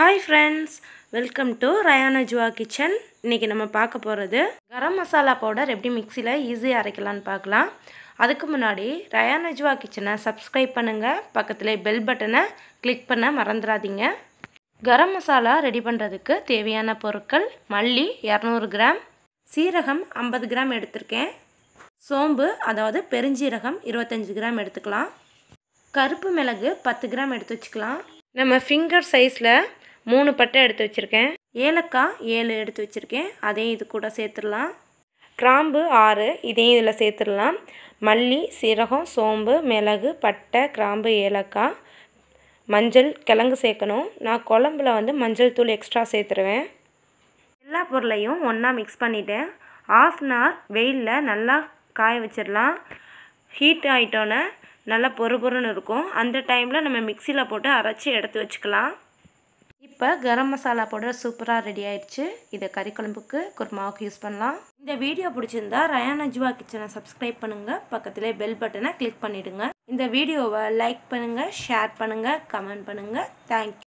hi friends welcome to ரயானா ஜுவா kitchen இன்றைக்கி நம்ம பார்க்க போகிறது கரம் மசாலா பவுடர் எப்படி மிக்சியில் ஈஸியாக அரைக்கலான்னு பார்க்கலாம் அதுக்கு முன்னாடி ரயானா ஜுவா கிச்சனை சப்ஸ்கிரைப் பண்ணுங்கள் பக்கத்தில் பெல் பட்டனை கிளிக் பண்ண மறந்துடாதீங்க கரம் மசாலா ரெடி பண்ணுறதுக்கு தேவையான பொருட்கள் மல்லி இரநூறு கிராம் சீரகம் ஐம்பது கிராம் எடுத்திருக்கேன் சோம்பு அதாவது பெருஞ்சீரகம் இருபத்தஞ்சி கிராம் எடுத்துக்கலாம் கருப்பு மிளகு பத்து கிராம் எடுத்து வச்சுக்கலாம் நம்ம ஃபிங்கர் சைஸில் மூணு பட்டை எடுத்து வச்சுருக்கேன் ஏலக்காய் ஏழு எடுத்து வச்சுருக்கேன் அதையும் இது கூட சேர்த்துடலாம் கிராம்பு ஆறு இதையும் இதில் சேர்த்துடலாம் மல்லி சீரகம் சோம்பு மிளகு பட்டை கிராம்பு ஏலக்காய் மஞ்சள் கிழங்கு சேர்க்கணும் நான் குழம்புல வந்து மஞ்சள் தூள் எக்ஸ்ட்ரா சேர்த்துருவேன் எல்லா பொருளையும் ஒன்றா மிக்ஸ் பண்ணிவிட்டேன் ஆஃப் அன் ஹவர் வெயிலில் நல்லா காய வச்சிடலாம் ஹீட் ஆகிட்டோன்னே நல்லா பொறுபொருன்னு இருக்கும் அந்த டைமில் நம்ம மிக்சியில் போட்டு அரைச்சி எடுத்து வச்சுக்கலாம் இப்போ கரம் மசாலா பவுடர் சூப்பராக ரெடி ஆயிடுச்சு இதை கறி குழம்புக்கு குருமாவுக்கு யூஸ் பண்ணலாம் இந்த வீடியோ பிடிச்சிருந்தா ரயான் அஜ்வா கிச்சனை சப்ஸ்கிரைப் பண்ணுங்கள் பக்கத்துலேயே பெல் பட்டனை கிளிக் பண்ணிவிடுங்க இந்த வீடியோவை லைக் பண்ணுங்கள் ஷேர் பண்ணுங்கள் கமெண்ட் பண்ணுங்கள் தேங்க்யூ